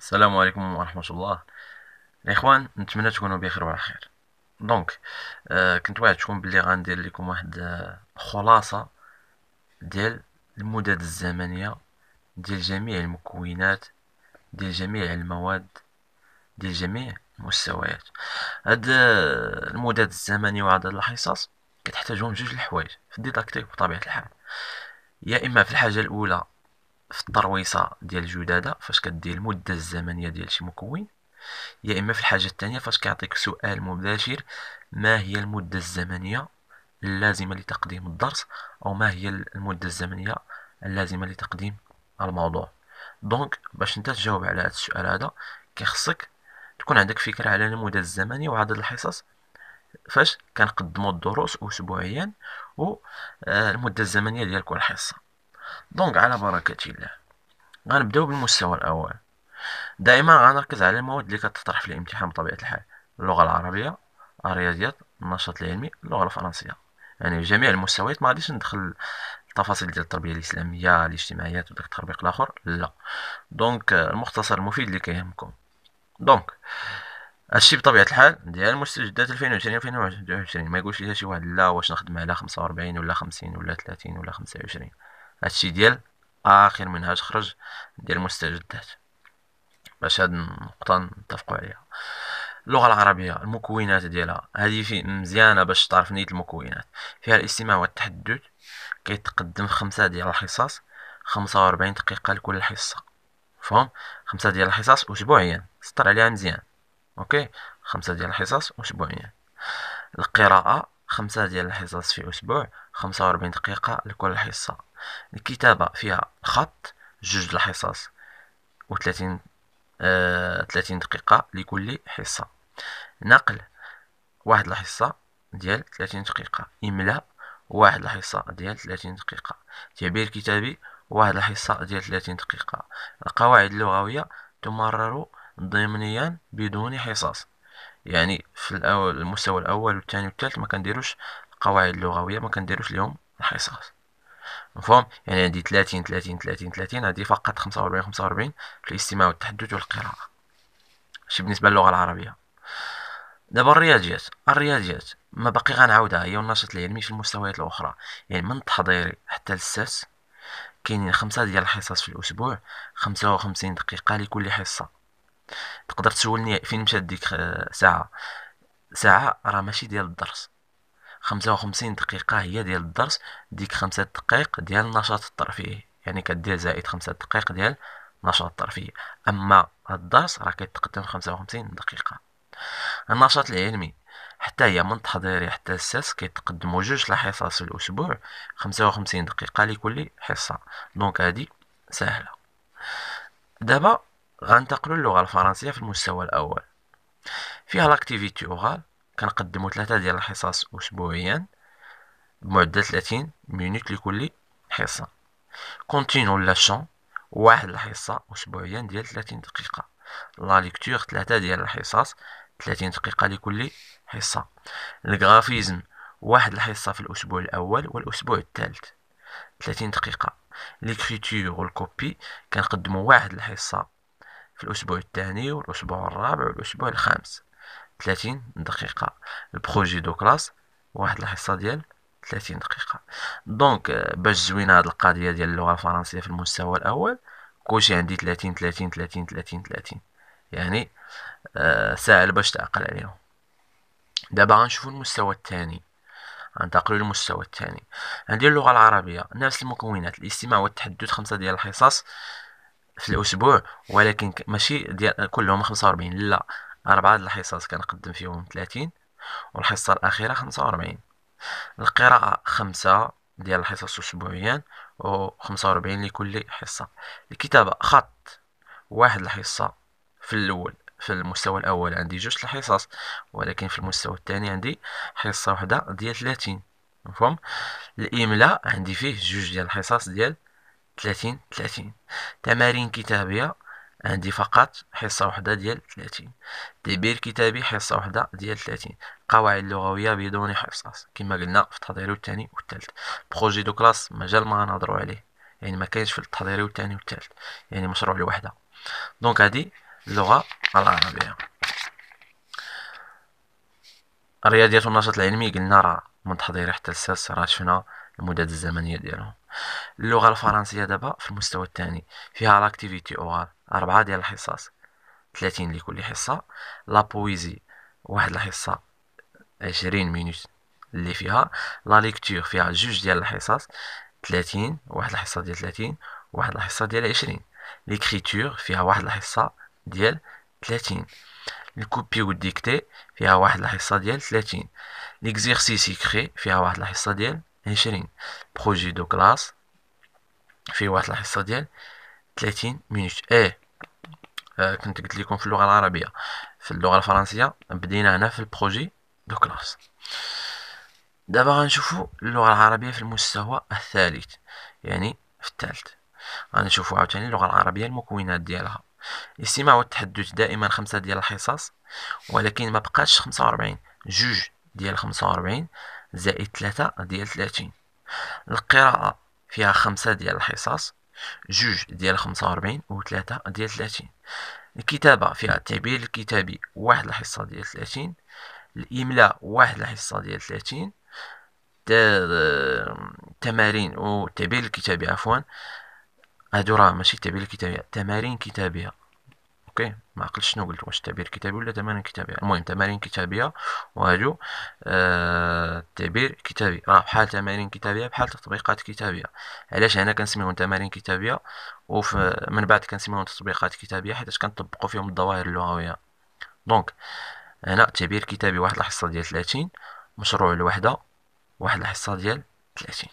السلام عليكم ورحمة الله الإخوان نتمنى تكونوا بخير وعلى خير دونك آه كنت وعدتكم بلي غندير لكم واحد آه، خلاصة ديال المدد الزمنية ديال جميع المكونات ديال جميع المواد ديال جميع المستويات هاد آه، المدد الزمني هاد الحصص كتحتاجهم جوج الحوايج في الديداكتيك بطبيعة الحال يا إما في الحاجة الأولى في الترويصه ديال الجداده فاش كدير المده الزمنيه ديال شي مكون يا اما في الحاجه الثانيه فاش كيعطيك سؤال مباشر ما هي المده الزمنيه اللازمه لتقديم الدرس او ما هي المده الزمنيه اللازمه لتقديم الموضوع دونك باش انت تجاوب على هذا السؤال هذا كيخصك تكون عندك فكره على المده الزمني وعدد الحصص فاش كنقدموا الدروس اسبوعيا والمده آه، الزمنيه ديال كل حصه دونك على بركة الله غنبداو بالمستوى الأول دائما غنركز على المواد اللي كتطرح في الامتحان بطبيعة الحال اللغة العربية الرياضيات النشاط العلمي اللغة الفرنسية يعني جميع المستويات ما غاديش ندخل التفاصيل ديال التربيه الاسلاميه الاجتماعيات وداك التربيق الاخر لا دونك المختصر المفيد اللي كيهمكم دونك هادشي بطبيعه الحال ديال المستجدات 2020 2021 ما يقولش لي شي واحد لا واش نخدم على 45 ولا 50 ولا 30 ولا 25 هادشي ديال اخر منهاج خرج ديال المستجدات باش هاد النقطه نتفقوا عليها اللغه العربيه المكونات ديالها هذه في مزيانه باش تعرف نيه المكونات فيها الاستماع والتحدث كيتقدم خمسه ديال الحصص خمسة دقيقه لكل حصه فهم خمسه ديال الحصص اسبوعيا سطر عليها مزيان اوكي خمسه ديال الحصص اسبوعيا القراءه خمسة ديال الحصص في أسبوع خمسة وأربعين دقيقة لكل حصة الكتابة فيها خط جوج الحصص وثلاثين آه 30 دقيقة لكل حصة نقل واحد الحصة ديال ثلاثين دقيقة إملاء واحد الحصة ديال ثلاثين دقيقة تعبير كتابي واحد الحصة ديال ثلاثين دقيقة القواعد اللغوية تمرر ضمنيا بدون حصص يعني في الأول المستوى الأول والثاني والثالث ما كنديروش القواعد اللغوية ما كنديروش لهم الحصص مفهوم يعني عندي 30 30 30 30 عندي فقط 45 45 في الاستماع والتحدث والقراءة شي بالنسبة للغة العربية دابا الرياضيات الرياضيات ما باقي غنعاودها هي النشاط العلمي في المستويات الاخرى يعني من التحضيري حتى للساس كاينين خمسة ديال الحصص في الاسبوع 55 دقيقة لكل حصة تقدر تسولني فين مشات ديك آه، ساعه ساعه راه ماشي ديال الدرس خمسة وخمسين دقيقة هي ديال الدرس ديك خمسة دقائق ديال النشاط الترفيهي يعني كدير زائد خمسة دقائق ديال النشاط الترفيهي أما الدرس راه كيتقدم خمسة وخمسين دقيقة النشاط العلمي حتى هي من تحضيري حتى الساس كيتقدمو جوج الحصص في الأسبوع خمسة وخمسين دقيقة لكل حصة دونك هادي سهلة دابا غنتقلوا اللغه الفرنسية في المستوى الأول فيها لاكتيفيتي اورال كنقدمو ثلاثة ديال الحصص أسبوعيا بمعدل 30 مينوت لكل حصة كونتينو لا شون واحد الحصة أسبوعيا ديال 30 دقيقة لا ليكتور ثلاثة ديال الحصص 30 دقيقة لكل حصة الجرافيزم واحد الحصة في الأسبوع الأول والأسبوع الثالث 30 دقيقة ليكريتور والكوبي كنقدمو واحد الحصة في الأسبوع الثاني والأسبوع الرابع والأسبوع الخامس 30 دقيقة البروجي دو كلاس واحد الحصة ديال 30 دقيقة دونك آه، باش زوينا هاد القضية ديال اللغة الفرنسية في المستوى الأول كلشي عندي 30 30 30 30 30 يعني آه ساهل باش تعقل عليهم دابا غنشوفو المستوى الثاني غنتقلو للمستوى الثاني عندي اللغة العربية نفس المكونات الاستماع والتحدث خمسة ديال الحصص في الاسبوع ولكن ماشي ديال كلهم 45 لا اربعه د الحصص كنقدم فيهم 30 والحصه الاخيره 45 القراءه خمسة ديال الحصص اسبوعيا و 45 لكل حصه الكتابه خط واحد الحصه في الاول في المستوى الاول عندي جوج الحصص ولكن في المستوى الثاني عندي حصه واحده ديال 30 مفهوم الاملاء عندي فيه جوج ديال الحصص ديال 30 30 تمارين كتابية عندي فقط حصة واحدة ديال 30 تبير كتابي حصة واحدة ديال 30 قواعد لغوية بدون حصص كما قلنا في التحضيري الثاني والثالث بروجي دو كلاس مجال ما نهضروا عليه يعني ما كاينش في التحضيري الثاني والثالث يعني مشروع لوحده دونك هذه اللغة العربية الرياضيات والنشاط العلمي قلنا راه من تحضيري حتى السادس راه شفنا المدة الزمنية ديالهم اللغه الفرنسيه دابا في المستوى الثاني فيها لاكتيفيتي اورال اربعه ديال الحصص 30 لكل حصه لا بويزي واحد الحصه 20 مينوت اللي فيها لا ليكتور فيها جوج ديال الحصص 30 واحد الحصه ديال 30 واحد الحصه ديال 20 ليكريتور فيها واحد الحصه ديال 30 الكوبي والديكتي فيها واحد الحصه ديال 30 ليكزيرسيس يكري فيها واحد الحصه ديال عشرين بروجي دو كلاس في واحد الحصة ديال تلاتين مينوت ايه آه كنت قلت لكم في اللغة العربية في اللغة الفرنسية بدينا هنا في البروجي دو كلاس دابا غنشوفو اللغة العربية في المستوى الثالث يعني في الثالث غنشوفو عاوتاني اللغة العربية المكونات ديالها الاستماع والتحدث دائما خمسة ديال الحصص ولكن ما بقاش وربعين جوج ديال خمسة وربعين زائد ثلاثة ديال ثلاثين القراءة فيها خمسة ديال الحصص جوج ديال خمسة وربعين وثلاثة ديال ثلاثين الكتابة فيها التعبير الكتابي واحد الحصة ديال ثلاثين الإملاء واحد الحصة ديال ثلاثين تمارين التعبير الكتابي عفوا هادو راه ماشي التعبير الكتابي تمارين كتابية اوكي ما عقلتش شنو قلت واش تعبير كتابي ولا تمارين كتابيه المهم تمارين كتابيه وهادو آه التعبير كتابي راه بحال تمارين كتابيه بحال تطبيقات كتابيه علاش هنا كنسميهم تمارين كتابيه وفي من بعد كنسميهم تطبيقات كتابيه حيت كنطبقوا فيهم الظواهر اللغويه دونك هنا تعبير كتابي واحد الحصه ديال 30 مشروع الوحده واحد الحصه ديال 30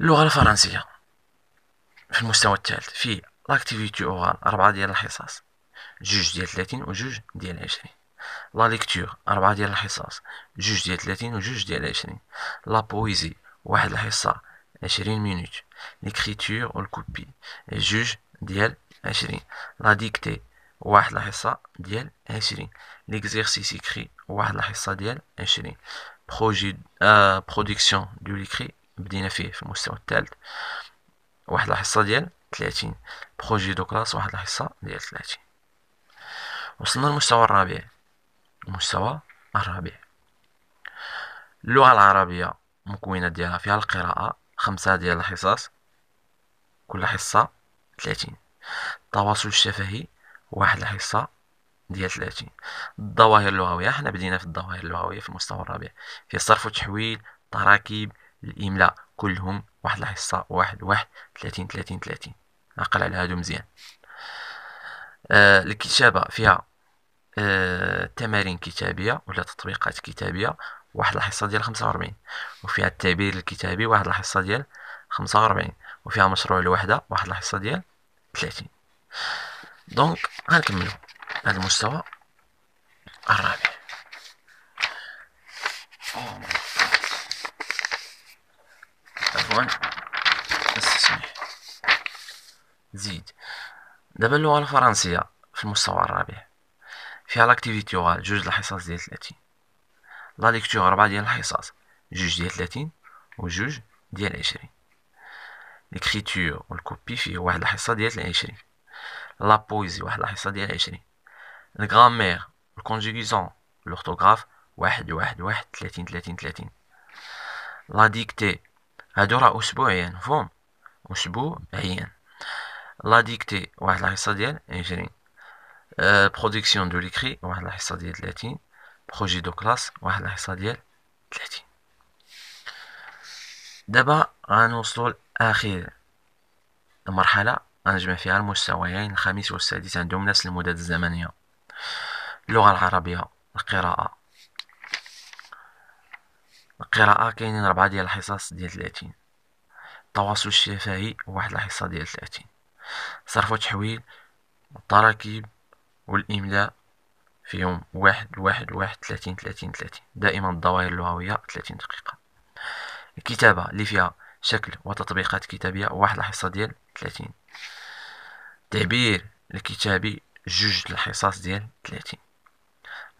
اللغه الفرنسيه في المستوى الثالث في لاكتيفيتي اورال أربعة ديال الحصص جوج ديال تلاتين وجوج ديال عشرين لا ليكتور أربعة ديال الحصص جوج ديال تلاتين وجوج ديال عشرين لا بويزي واحد الحصة عشرين مينوت ليكريتور و الكوبي جوج ديال عشرين لا ديكتي واحد الحصة ديال عشرين ليكزيرسيس إكري واحد الحصة ديال عشرين بروجي برودكسيون دو ليكري بدينا فيه في المستوى الثالث واحد الحصة ديال 30 بروجي دو كلاس واحد الحصة ديال 30 وصلنا للمستوى الرابع المستوى الرابع اللغة العربية مكونة ديالها فيها القراءة خمسة ديال الحصص كل حصة 30 التواصل الشفهي واحد الحصة ديال 30 الظواهر اللغوية حنا بدينا في الظواهر اللغوية في المستوى الرابع في صرف وتحويل تراكيب الإملاء كلهم واحد الحصة واحد واحد 30 30 30 عقل على هادو مزيان آه الكتابة فيها آه تمارين كتابية ولا تطبيقات كتابية واحد الحصة ديال خمسة وأربعين وفيها التعبير الكتابي واحد الحصة ديال خمسة وأربعين وفيها مشروع الوحدة واحد الحصة ديال تلاتين دونك غنكملو هذا المستوى الرابع oh عفوا استسمح زيد دابا اللغه الفرنسيه في المستوى الرابع فيها لاكتيفيتي اورال جوج د الحصص ديال 30 لا ليكتور ربعة ديال الحصص جوج ديال 30 وجوج ديال 20 ليكريتور والكوبي فيه واحد الحصه ديال 20 لا بويزي واحد الحصه ديال 20 الغرامير الكونجيغيزون لورتوغراف واحد واحد واحد 30 30 30 لا ديكتي هادو راه اسبوعيا فهم اسبوعيا لا ديكتي واحد الحصة ديال عشرين برودكسيون دو ليكري واحد الحصة ديال تلاتين بروجي دو كلاس واحد الحصة ديال تلاتين دابا غنوصلو لآخر مرحلة غنجمع فيها المستويين الخامس والسادس عندهم نفس المدد الزمنية اللغة العربية القراءة القراءة كاينين ربعة ديال الحصص ديال تلاتين التواصل الشفهي واحد الحصة ديال تلاتين صرف وتحويل والتراكيب والإملاء في يوم واحد واحد واحد ثلاثين ثلاثين ثلاثين دائما الظواهر اللغوية ثلاثين دقيقة الكتابة اللي فيها شكل وتطبيقات كتابية واحد الحصة ديال ثلاثين تعبير الكتابي جوج الحصص ديال ثلاثين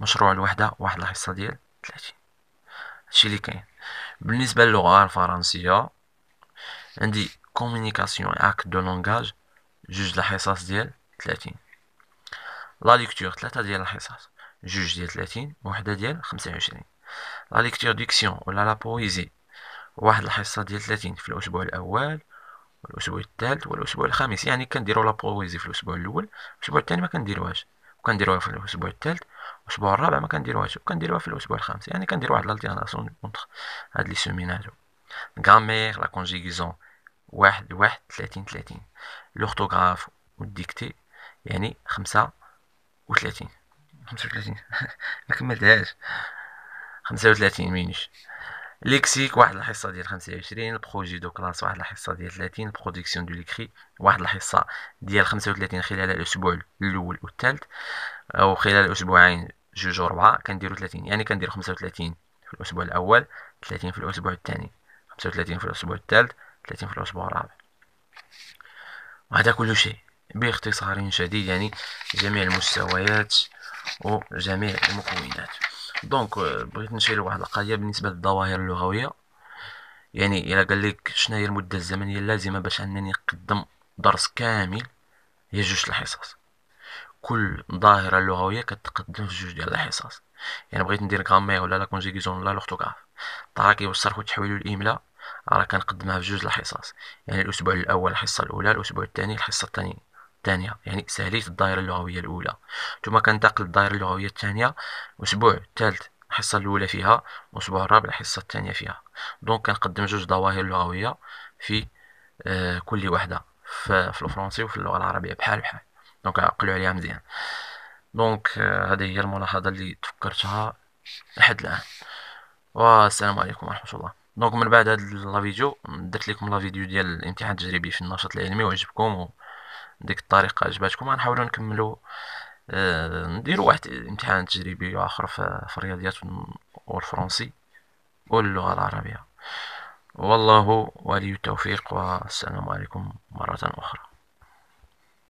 مشروع الوحدة واحد الحصة ديال ثلاثين هادشي اللي كاين بالنسبة للغة الفرنسية عندي كومونيكاسيون اكت دو لونغاج جوج د الحصص ديال 30 لا ليكتور ثلاثه ديال الحصص جوج ديال 30 وحده ديال 25 لا ليكتور ديكسيون ولا لا بويزي واحد الحصه ديال 30 في الاسبوع الاول والاسبوع الثالث والاسبوع الخامس يعني كنديروا لا بويزي في الاسبوع الاول الاسبوع الثاني ما كنديروهاش وكنديروها في الاسبوع الثالث الاسبوع الرابع ما كنديروهاش وكنديروها في الاسبوع الخامس يعني كندير واحد لالتيغناسيون كونتر هاد لي سيمينار غامير لا كونجيغيزون واحد ثلاثين ثلاثين تلاتين لوغتوغراف والديكتي يعني خمسة ثلاثين خمسة ثلاثين مكملتهاش خمسة ثلاثين مينيش ليكسيك واحد الحصه ديال خمسة عشرين بروجي دو كلاس واحد الحصه ديال ثلاثين برودكسيون دو ليكري واحد الحصه ديال خمسة ثلاثين خلال الاسبوع الاول والثالث او خلال اسبوعين جوج وربعة كنديرو ثلاثين يعني كندير و ثلاثين في الاسبوع الاول ثلاثين في الاسبوع الثاني خمسة ثلاثين في الاسبوع الثالث 30 في الأسبوع الرابع وهذا كل شيء باختصار شديد يعني جميع المستويات وجميع المكونات دونك euh, بغيت نشير لواحد القضيه بالنسبه للظواهر اللغويه يعني الا قال لك شنو هي المده الزمنيه اللازمه باش انني نقدم درس كامل هي جوج الحصص كل ظاهره لغويه كتقدم في جوج ديال الحصص يعني بغيت ندير غرامير ولا لا كونجيكسيون ولا لورتوغراف الطرا كيوصل وتحويلو الاملاء راه كنقدمها بجوج الحصص يعني الاسبوع الاول الحصه الاولى الاسبوع الثاني الحصه الثانيه الثانيه يعني ساليت الدائره اللغويه الاولى ثم كنتقل للدائره اللغويه الثانيه الاسبوع الثالث الحصه الاولى فيها أسبوع الرابع الحصه الثانيه فيها دونك كنقدم جوج ظواهر لغويه في آه، كل وحده في الفرنسي وفي اللغه العربيه بحال بحال دونك عقلوا عليها مزيان دونك آه، هذه هي الملاحظه اللي تفكرتها لحد الان والسلام عليكم ورحمه الله دونك من بعد هاد لا فيديو درت لكم لا فيديو ديال الامتحان التجريبي في النشاط العلمي وعجبكم وديك الطريقه عجباتكم غنحاولوا نكملوا آه، نديروا واحد امتحان تجريبي اخر في الرياضيات والفرنسي واللغه العربيه والله ولي التوفيق والسلام عليكم مره اخرى